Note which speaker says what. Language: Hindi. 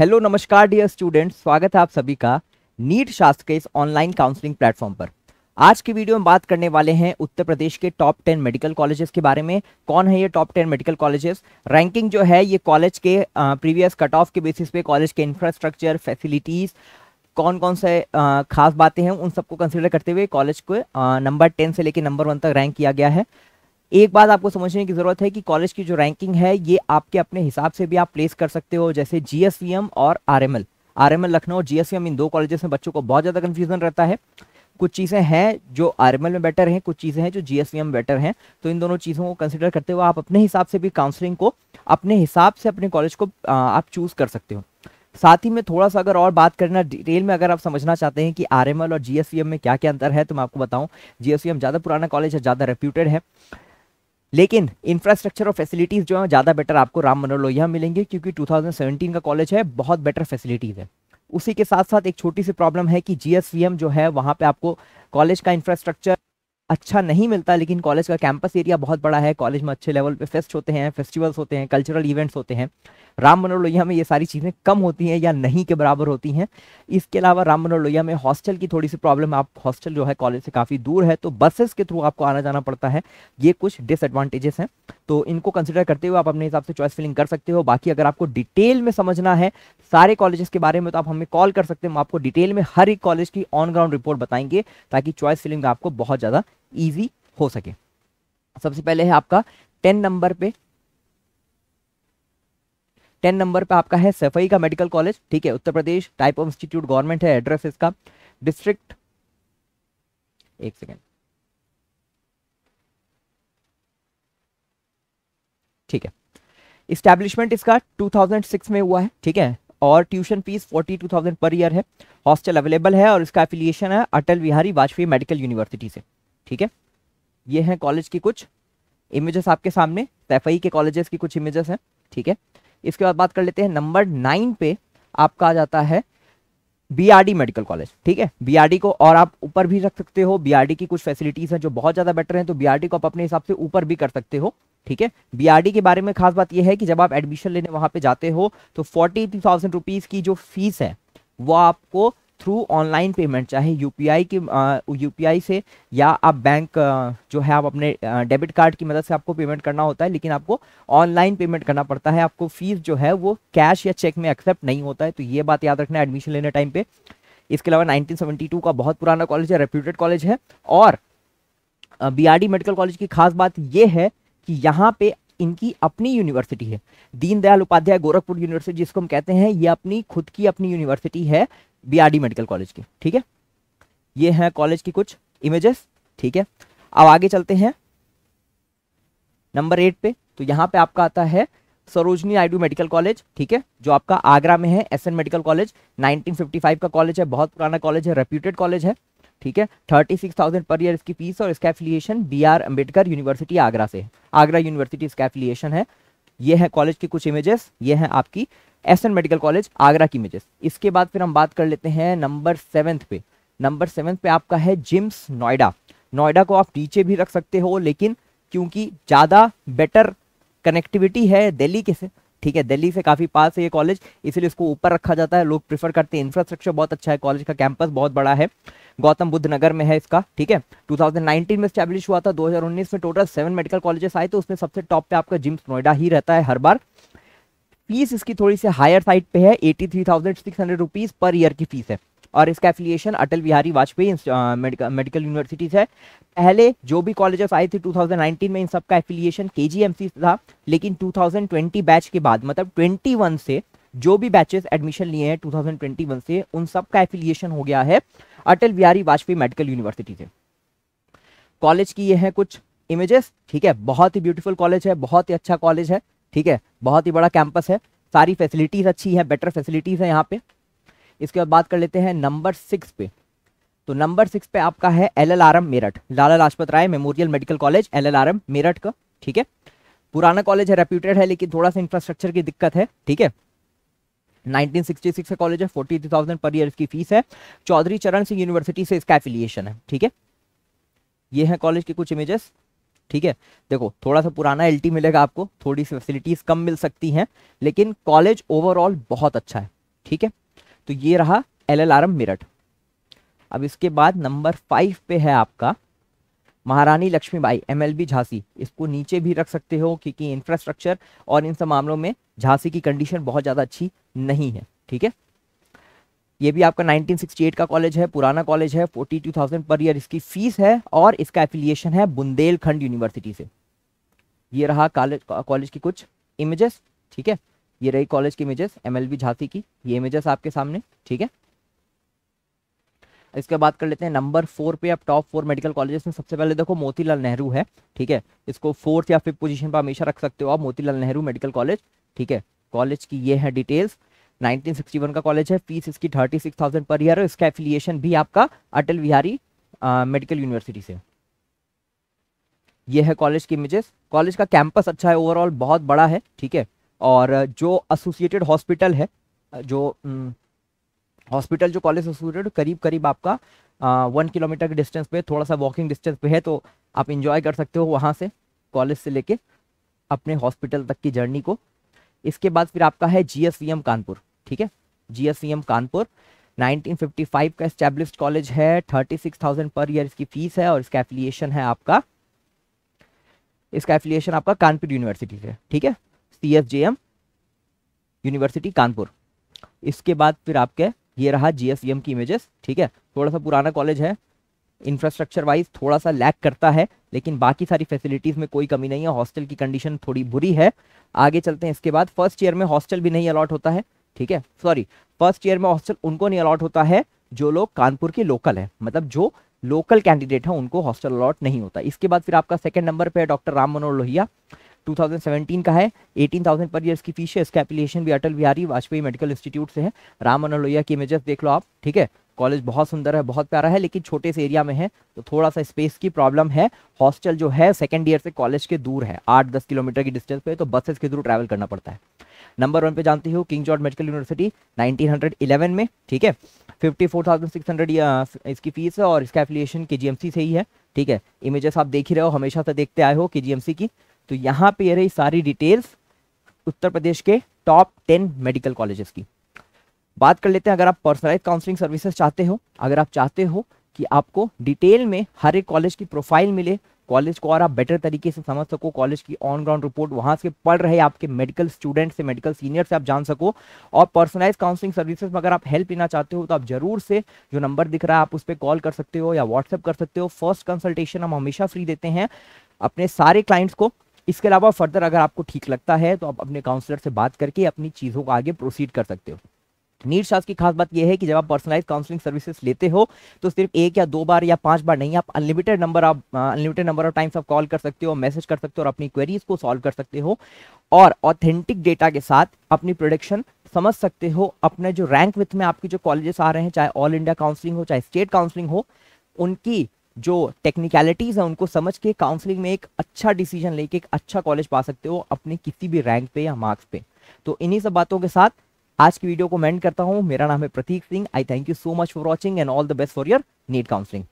Speaker 1: हेलो नमस्कार डियर स्टूडेंट्स स्वागत है आप सभी का नीट शास्त्र के इस ऑनलाइन काउंसलिंग प्लेटफॉर्म पर आज की वीडियो में बात करने वाले हैं उत्तर प्रदेश के टॉप टेन मेडिकल कॉलेजेस के बारे में कौन है ये top ten medical colleges ranking जो है ये कॉलेज के प्रीवियस कट ऑफ के बेसिस पे कॉलेज के इंफ्रास्ट्रक्चर फैसिलिटीज़ कौन कौन से खास बातें हैं उन सबको कंसिडर करते हुए कॉलेज को नंबर टेन से लेकर नंबर वन तक रैंक किया गया है एक बात आपको समझने की ज़रूरत है कि कॉलेज की जो रैंकिंग है ये आपके अपने हिसाब से भी आप प्लेस कर सकते हो जैसे जीएसवीएम e और R M Lucknow GSVM e इन दो कॉलेजेस में बच्चों को बहुत ज़्यादा कन्फ्यूज़न रहता है कुछ चीज़ें हैं जो आर में बेटर हैं कुछ चीज़ें हैं जो जी में बेटर हैं तो इन दोनों चीज़ों को कंसिडर करते हुए आप अपने हिसाब से भी काउंसलिंग को अपने हिसाब से अपने कॉलेज को आप चूज़ कर सकते हो साथ ही में थोड़ा सा अगर और बात करना डिटेल में अगर आप समझना चाहते हैं कि आर और जीएसवीएम e में क्या क्या अंतर है तो मैं आपको बताऊँ जीएसवीएम ज़्यादा पुराना कॉलेज है ज़्यादा रेप्यूटेड है लेकिन इंफ्रास्ट्रक्चर और फैसिलिटीज़ जो है ज़्यादा बेटर आपको राम मनोहर लोहिया मिलेंगे क्योंकि 2017 का कॉलेज है बहुत बेटर फैसिलिटीज़ है उसी के साथ साथ एक छोटी सी प्रॉब्लम है कि जीएसवीएम जो है वहां पे आपको कॉलेज का इंफ्रास्ट्रक्चर अच्छा नहीं मिलता लेकिन कॉलेज का कैंपस एरिया बहुत बड़ा है कॉलेज में अच्छे लेवल पे फेस्ट होते हैं फेस्टिवल्स होते हैं कल्चरल इवेंट्स होते हैं राम मनोहर लोहिया में ये सारी चीज़ें कम होती हैं या नहीं के बराबर होती हैं इसके अलावा राम मनोहर लोहिया में हॉस्टल की थोड़ी सी प्रॉब्लम आप हॉस्टल जो है कॉलेज से काफ़ी दूर है तो बसेस के थ्रू आपको आना जाना पड़ता है ये कुछ डिसएडवांटेजेस हैं तो इनको कंसिडर करते हुए आप अपने हिसाब से चॉइस फिलिंग कर सकते हो बाकी अगर आपको डिटेल में समझना है सारे कॉलेजेस के बारे में तो आप हमें कॉल कर सकते हैं हम आपको डिटेल में हर एक कॉलेज की ऑन ग्राउंड रिपोर्ट बताएंगे ताकि चॉइस फिलिंग आपको बहुत ज़्यादा ईजी हो सके सबसे पहले है आपका टेन नंबर पे टेन नंबर पे आपका है सफई का मेडिकल कॉलेज ठीक है Uttar Pradesh type of institute government है एड्रेस इसका डिस्ट्रिक्ट एक सेकेंड ठीक है इस्टेब्लिशमेंट इसका 2006 में हुआ है ठीक है और ट्यूशन फीस 42,000 पर ईयर है हॉस्टल अवेलेबल है और इसका एफिलिएशन है अटल बिहारी वाजपेयी मेडिकल यूनिवर्सिटी से ठीक है ये हैं कॉलेज की कुछ इमेजेस आपके सामने सैफई के कॉलेजेस की कुछ इमेजेस हैं ठीक है इसके बाद बात कर लेते हैं नंबर नाइन पे आपका आ जाता है बीआरडी मेडिकल कॉलेज ठीक है बीआरडी को और आप ऊपर भी रख सकते हो बीआरडी की कुछ फैसिलिटीज हैं जो बहुत ज़्यादा बेटर हैं तो बीआरडी को आप अपने हिसाब से ऊपर भी कर सकते हो ठीक है बीआरडी के बारे में खास बात यह है कि जब आप एडमिशन लेने वहां पे जाते हो तो फोर्टी थाउजेंड रुपीज़ की जो फीस है वो आपको थ्रू ऑनलाइन पेमेंट चाहे यूपीआई की यूपीआई से या आप बैंक जो है आप अपने डेबिट कार्ड की मदद से आपको पेमेंट करना होता है लेकिन आपको ऑनलाइन पेमेंट करना पड़ता है आपको फीस जो है वो कैश या चेक में एक्सेप्ट नहीं होता है तो ये बात याद रखना एडमिशन लेने टाइम पे इसके अलावा 1972 का बहुत पुराना कॉलेज है रेप्यूटेड कॉलेज है और बीआरडी मेडिकल कॉलेज की खास बात यह है कि यहाँ पे इनकी अपनी यूनिवर्सिटी है दीनदयाल उपाध्याय गोरखपुर यूनिवर्सिटी जिसको हम कहते हैं ये अपनी खुद की अपनी यूनिवर्सिटी है बीआरडी मेडिकल कॉलेज के ठीक है ये हैं कॉलेज की कुछ इमेजेस ठीक है अब आगे चलते हैं नंबर एट पे तो यहाँ पे आपका आता है सरोजनी नायडू मेडिकल कॉलेज ठीक है जो आपका आगरा में है एसएन मेडिकल कॉलेज 1955 का कॉलेज है बहुत पुराना कॉलेज है रेप्यूटेड कॉलेज है ठीक है thirty six thousand per year इसकी फीस और इसका affiliation B R Ambedkar university Agra से आगरा यूनिवर्सिटी इसका एफिलिएशन है ये है कॉलेज की कुछ इमेजेस ये है आपकी एस मेडिकल कॉलेज आगरा की इमेजेस इसके बाद फिर हम बात कर लेते हैं नंबर सेवेंथ पे नंबर सेवेंथ पे आपका है जिम्स नोएडा नोएडा को आप नीचे भी रख सकते हो लेकिन क्योंकि ज़्यादा बेटर कनेक्टिविटी है दिल्ली के से ठीक है दिल्ली से काफ़ी पास है ये कॉलेज इसलिए इसको ऊपर रखा जाता है लोग प्रीफर करते हैं इंफ्रास्ट्रक्चर बहुत अच्छा है कॉलेज का कैंपस बहुत बड़ा है गौतम बुद्ध नगर में है इसका ठीक है 2019 में स्टैब्लिश हुआ था 2019 में टोटल सेवन मेडिकल कॉलेजेस आए तो उसमें सबसे टॉप पे आपका जिम्स नोएडा ही रहता है हर बार फीस इसकी थोड़ी सी हायर साइड पे है eighty three thousand six hundred rupees per year की फीस है और इसका affiliation Atal Bihari Vajpayee medical university से पहले जो भी कॉलेजेस आए थे 2019 में इन सब का एफिलिएशन के था लेकिन 2020 बैच के बाद मतलब 21 से जो भी बैचेस एडमिशन लिए हैं 2021 से उन सब का एफिलिएशन हो गया है अटल बिहारी वाजपेयी मेडिकल यूनिवर्सिटी से कॉलेज की ये है कुछ इमेजेस ठीक है बहुत ही ब्यूटीफुल कॉलेज है बहुत ही अच्छा कॉलेज है ठीक है बहुत ही बड़ा कैंपस है सारी फैसिलिटीज़ अच्छी हैं बेटर फैसिलिटीज़ हैं यहाँ पे इसके बाद बात कर लेते हैं नंबर सिक्स पे तो नंबर सिक्स पे आपका है L L R M Meerut Lala Lajpat Rai memorial medical college L L R M Meerut का ठीक है पुराना कॉलेज है रेप्यूटेड है लेकिन थोड़ा सा इंफ्रास्ट्रक्चर की दिक्कत है ठीक है 1966 का कॉलेज है 43,000 पर ईयर इसकी फीस है चौधरी चरण सिंह यूनिवर्सिटी से इसका एफिलिएशन है ठीक है ये है कॉलेज के कुछ इमेजेस ठीक है देखो थोड़ा सा पुराना एल मिलेगा आपको थोड़ी सी फैसिलिटीज़ कम मिल सकती हैं लेकिन कॉलेज ओवरऑल बहुत अच्छा है ठीक है तो ये रहा एल एल आर मेरठ अब इसके बाद नंबर फाइव पे है आपका Maharani Laxmibai M L B Jhansi इसको नीचे भी रख सकते हो क्योंकि इंफ्रास्ट्रक्चर और इन सब मामलों में झांसी की कंडीशन बहुत ज़्यादा अच्छी नहीं है ठीक है ये भी आपका 1968 का कॉलेज है पुराना कॉलेज है 42,000 पर ईयर इसकी फीस है और इसका एफिलिएशन है बुंदेलखंड यूनिवर्सिटी से ये रहा कॉलेज कॉलेज की कुछ इमेजेस ठीक है ये रही कॉलेज की इमेजेस एमएलबी झांसी की ये इमेजेस आपके सामने ठीक है इसके बाद कर लेते हैं नंबर फोर पे आप टॉप फोर मेडिकल कॉलेजेस में सबसे पहले देखो मोतीलाल नेहरू है ठीक है इसको फोर्थ या फिफ्थ पोजिशन पर हमेशा रख सकते हो आप मोतीलाल नेहरू मेडिकल कॉलेज ठीक है कॉलेज की ये है डिटेल्स 1961 का कॉलेज है फीस इसकी 36,000 पर ईयर है इसका एफिलिएशन भी आपका अटल बिहारी मेडिकल यूनिवर्सिटी से ये है कॉलेज की इमेजेस कॉलेज का कैंपस अच्छा है ओवरऑल बहुत बड़ा है ठीक है और जो एसोसिएटेड हॉस्पिटल है जो हॉस्पिटल जो कॉलेज एसोसिएटेड करीब करीब आपका वन किलोमीटर के डिस्टेंस पे थोड़ा सा वॉकिंग डिस्टेंस पे है तो आप इंजॉय कर सकते हो वहाँ से कॉलेज से लेके अपने हॉस्पिटल तक की जर्नी को इसके बाद फिर आपका है जीएसवीएम कानपुर ठीक है जीएसवीएम कानपुर 1955 का एस्टेब्लिश कॉलेज है 36,000 पर ईयर इसकी फीस है और इसका एफिलिएशन है आपका इसका एफिलिएशन आपका कानपुर यूनिवर्सिटी से ठीक है C S J M university Kanpur इसके बाद फिर आपके ये रहा जी एस की इमेजेस ठीक है थोड़ा सा पुराना कॉलेज है इंफ्रास्ट्रक्चर वाइज थोड़ा सा लैक करता है लेकिन बाकी सारी फैसिलिटीज़ में कोई कमी नहीं है हॉस्टल की कंडीशन थोड़ी बुरी है आगे चलते हैं इसके बाद फर्स्ट ईयर में हॉस्टल भी नहीं अलॉट होता है ठीक है सॉरी फर्स्ट ईयर में हॉस्टल उनको नहीं अलॉट होता है जो लोग कानपुर के लोकल है मतलब जो लोकल कैंडिडेट हैं उनको हॉस्टल अलॉट नहीं होता इसके बाद फिर आपका सेकंड नंबर पे है डॉक्टर राम मनोहर लोहिया 2017 का है 18,000 पर ईयर की फीस है इसका एप्लीकेशन भी अटल बिहारी वाजपेयी मेडिकल इंस्टीट्यूट से है राम मनोहर लोहिया की इमेजेस देख लो आप ठीक है कॉलेज बहुत सुंदर है बहुत प्यारा है लेकिन छोटे से एरिया में है तो थोड़ा सा स्पेस की प्रॉब्लम है हॉस्टल जो है सेकेंड ईयर से कॉलेज के दूर है आठ दस किलोमीटर की डिस्टेंस पे तो बसेस के थ्रू ट्रैवल करना पड़ता है नंबर वन पे जानती हो किंग जॉर्ज मेडिकल यूनिवर्सिटी 1911 में ठीक है 54,600 इसकी फीस है और इसका एफिलिएशन के से ही है ठीक है इमेजेस आप देख ही रहे हो हमेशा से देखते आए हो के की तो यहाँ पे रही सारी डिटेल्स उत्तर प्रदेश के टॉप टेन मेडिकल कॉलेजेस की बात कर लेते हैं अगर आप पर्सनलाइज काउंसलिंग सर्विसेज चाहते हो अगर आप चाहते हो कि आपको डिटेल में हर एक कॉलेज की प्रोफाइल मिले कॉलेज को और आप बेटर तरीके से समझ सको कॉलेज की ऑन ग्राउंड रिपोर्ट वहां से पढ़ रहे आपके मेडिकल स्टूडेंट से मेडिकल सीनियर से आप जान सको और पर्सनलाइज काउंसलिंग सर्विसेज में अगर आप हेल्प लेना चाहते हो तो आप जरूर से जो नंबर दिख रहा है आप उस पर कॉल कर सकते हो या व्हाट्सअप कर सकते हो फर्स्ट कंसल्टेशन हम हमेशा फ्री देते हैं अपने सारे क्लाइंट्स को इसके अलावा फर्दर अगर आपको ठीक लगता है तो आप अपने काउंसलर से बात करके अपनी चीज़ों को आगे प्रोसीड कर सकते हो नीट शास की खास बात यह है कि जब आप पर्सनलाइज काउंसलिंग सर्विसेज लेते हो तो सिर्फ एक या दो बार या पांच बार नहीं आप अनलिमिटेड नंबर आप अनलिमिटेड नंबर ऑफ टाइम्स आप कॉल कर सकते हो मैसेज कर सकते हो और अपनी क्वेरीज को सॉल्व कर सकते हो और ऑथेंटिक डेटा के साथ अपनी प्रोडक्शन समझ सकते हो अपने जो रैंक विथ में आपके जो कॉलेजेस आ रहे हैं चाहे ऑल इंडिया काउंसलिंग हो चाहे स्टेट काउंसलिंग हो उनकी जो टेक्निकलिटीज़ हैं उनको समझ के काउंसलिंग में एक अच्छा डिसीजन लेके एक अच्छा कॉलेज पा सकते हो अपने किसी भी रैंक पे या मार्क्स पे तो इन्हीं सब बातों के साथ आज की वीडियो को मैं करता हूँ मेरा नाम है Prateek Singh I thank you so much for watching and all the best for your NEET counselling